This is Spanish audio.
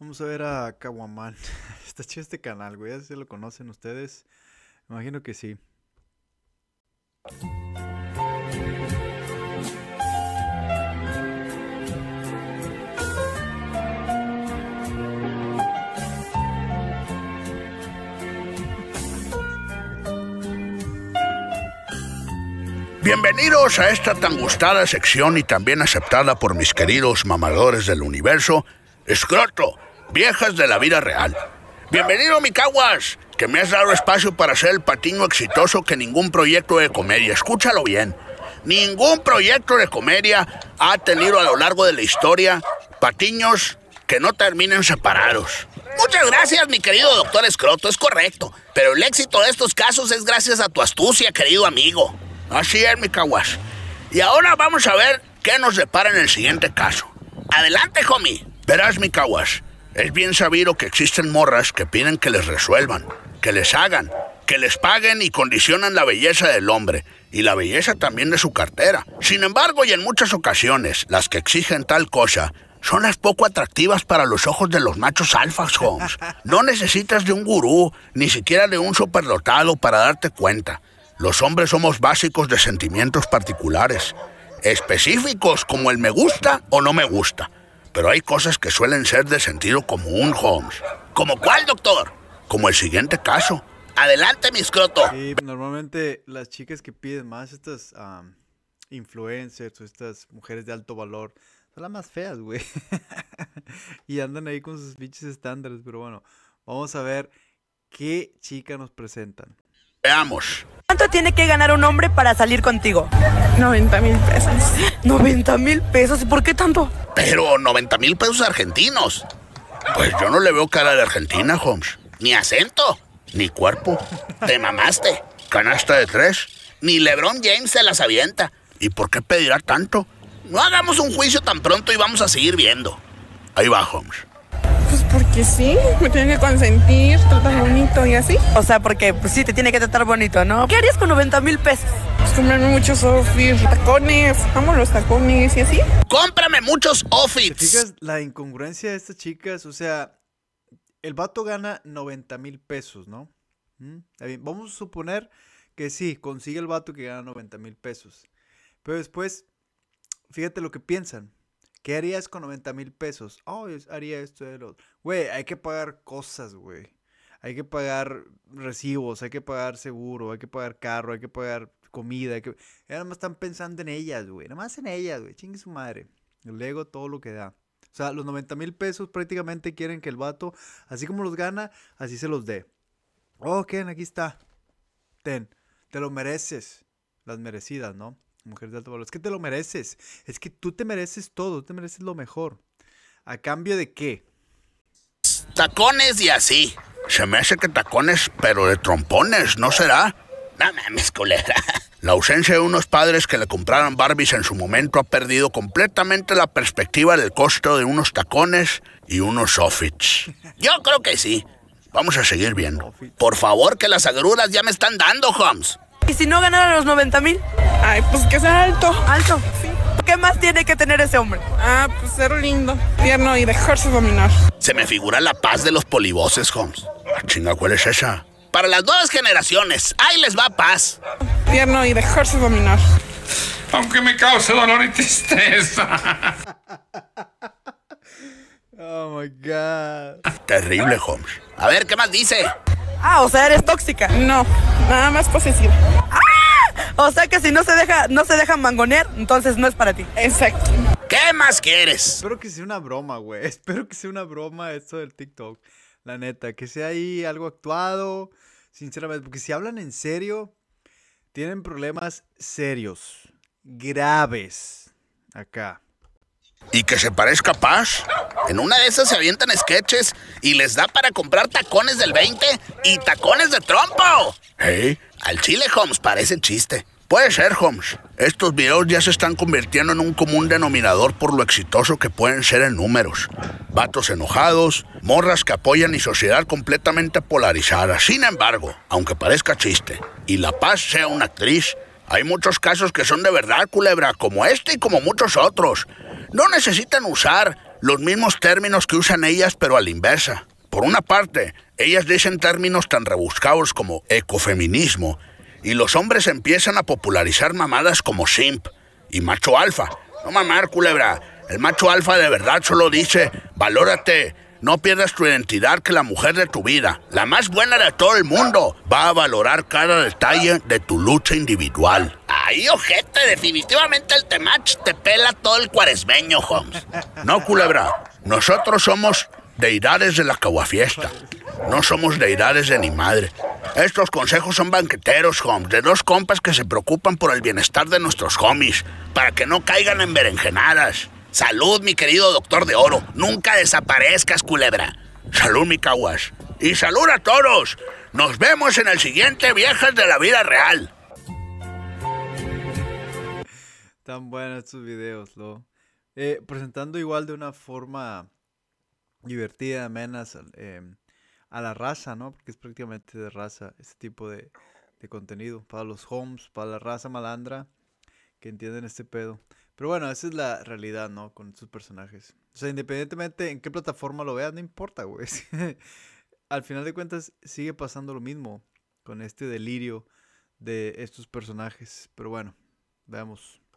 Vamos a ver a Kawaman, Está chido este canal, güey. Ya se lo conocen ustedes. imagino que sí. Bienvenidos a esta tan gustada sección y también aceptada por mis queridos mamadores del universo, Escroto viejas de la vida real. Bienvenido, mi caguas, que me has dado espacio para ser el patiño exitoso que ningún proyecto de comedia, escúchalo bien, ningún proyecto de comedia ha tenido a lo largo de la historia patiños que no terminen separados. Muchas gracias, mi querido doctor Escroto, es correcto. Pero el éxito de estos casos es gracias a tu astucia, querido amigo. Así es, mi Y ahora vamos a ver qué nos depara en el siguiente caso. Adelante, homie. Verás, mi es bien sabido que existen morras que piden que les resuelvan, que les hagan, que les paguen y condicionan la belleza del hombre y la belleza también de su cartera. Sin embargo, y en muchas ocasiones, las que exigen tal cosa son las poco atractivas para los ojos de los machos alfax Holmes. No necesitas de un gurú, ni siquiera de un superdotado para darte cuenta. Los hombres somos básicos de sentimientos particulares, específicos como el me gusta o no me gusta pero hay cosas que suelen ser de sentido común, Holmes. ¿Como cuál, doctor? Como el siguiente caso. Adelante, mi escroto. Sí, pues, normalmente las chicas que piden más, estas influencers o estas mujeres de alto valor, son las más feas, güey. y andan ahí con sus pinches estándares, pero bueno, vamos a ver qué chica nos presentan. Veamos. ¿Cuánto tiene que ganar un hombre para salir contigo? 90 mil pesos. 90 mil pesos. ¿Y por qué tanto? Pero 90 mil pesos argentinos. Pues yo no le veo cara de Argentina, Holmes. Ni acento, ni cuerpo. Te mamaste. Canasta de tres. Ni LeBron James se las avienta. ¿Y por qué pedirá tanto? No hagamos un juicio tan pronto y vamos a seguir viendo. Ahí va, Holmes. Pues porque sí, me tiene que consentir, tratar bonito y así. O sea, porque pues sí, te tiene que tratar bonito, ¿no? ¿Qué harías con 90 mil pesos? Cómprame muchos outfits, tacones, amo los tacones y así. ¡Cómprame muchos outfits! fijas la incongruencia de estas chicas, o sea, el vato gana 90 mil pesos, ¿no? Mm, vamos a suponer que sí, consigue el vato que gana 90 mil pesos. Pero después, fíjate lo que piensan. ¿Qué harías con 90 mil pesos? Oh, haría esto y lo otro. Güey, hay que pagar cosas, güey. Hay que pagar recibos, hay que pagar seguro, hay que pagar carro, hay que pagar comida. Que... Nada más están pensando en ellas, güey. Nada más en ellas, güey. Chingue su madre. El ego todo lo que da. O sea, los 90 mil pesos prácticamente quieren que el vato, así como los gana, así se los dé. Ok, oh, aquí está. Ten, te lo mereces. Las merecidas, ¿no? Mujeres de alto valor. Es que te lo mereces. Es que tú te mereces todo, te mereces lo mejor. ¿A cambio de qué? Tacones y así. Se me hace que tacones, pero de trompones, ¿no será? No mames, culera. La ausencia de unos padres que le compraran Barbies en su momento ha perdido completamente la perspectiva del costo de unos tacones y unos soffits. Yo creo que sí. Vamos a seguir viendo. Por favor, que las agruras ya me están dando, Holmes. ¿Y si no ganara los 90 mil? Ay, pues que sea alto. Alto. Sí. ¿Qué más tiene que tener ese hombre? Ah, pues ser lindo, tierno y dejarse dominar. Se me figura la paz de los polivoces, Holmes. La ah, chinga, ¿cuál es esa? para las dos generaciones. Ahí les va paz. Tierno y dejarse dominar. Aunque me cause dolor y tristeza. Oh my god. Terrible, Holmes. A ver, ¿qué más dice? Ah, o sea, eres tóxica. No, nada más posesiva. Ah, o sea que si no se deja, no se deja mangonear, entonces no es para ti. Exacto. ¿Qué más quieres? Espero que sea una broma, güey. Espero que sea una broma esto del TikTok. La neta, que sea ahí algo actuado, sinceramente, porque si hablan en serio, tienen problemas serios, graves, acá. Y que se parezca Paz. En una de esas se avientan sketches y les da para comprar tacones del 20 y tacones de trompo. ¿Eh? Al chile, Holmes, parece chiste. Puede ser, Holmes. Estos videos ya se están convirtiendo en un común denominador por lo exitoso que pueden ser en números. Vatos enojados, morras que apoyan y sociedad completamente polarizada. Sin embargo, aunque parezca chiste, y La Paz sea una actriz, hay muchos casos que son de verdad, culebra, como este y como muchos otros. No necesitan usar los mismos términos que usan ellas, pero a la inversa. Por una parte, ellas dicen términos tan rebuscados como ecofeminismo y los hombres empiezan a popularizar mamadas como simp y macho alfa. No mamar, culebra. El macho alfa de verdad solo dice, valórate, no pierdas tu identidad que la mujer de tu vida, la más buena de todo el mundo, va a valorar cada detalle de tu lucha individual. Ahí, ojete, definitivamente el temach te pela todo el cuaresmeño, Holmes. No, culebra, nosotros somos deidades de la caguafiesta. No somos deidades de ni madre. Estos consejos son banqueteros, homes. de dos compas que se preocupan por el bienestar de nuestros homies, para que no caigan en berenjenadas. Salud, mi querido doctor de oro. Nunca desaparezcas, culebra. Salud, mi caguas. Y salud a todos. Nos vemos en el siguiente Viejas de la Vida Real. Tan buenos estos videos, lo. Eh, presentando igual de una forma divertida, amena, eh, a la raza, ¿no? Porque es prácticamente de raza este tipo de, contenido. Para los homes, para la raza malandra que entienden este pedo. Pero bueno, esa es la realidad, ¿no? Con estos personajes. O sea, independientemente en qué plataforma lo veas, no importa, güey. Al final de cuentas, sigue pasando lo mismo con este delirio de estos personajes. Pero bueno, veamos.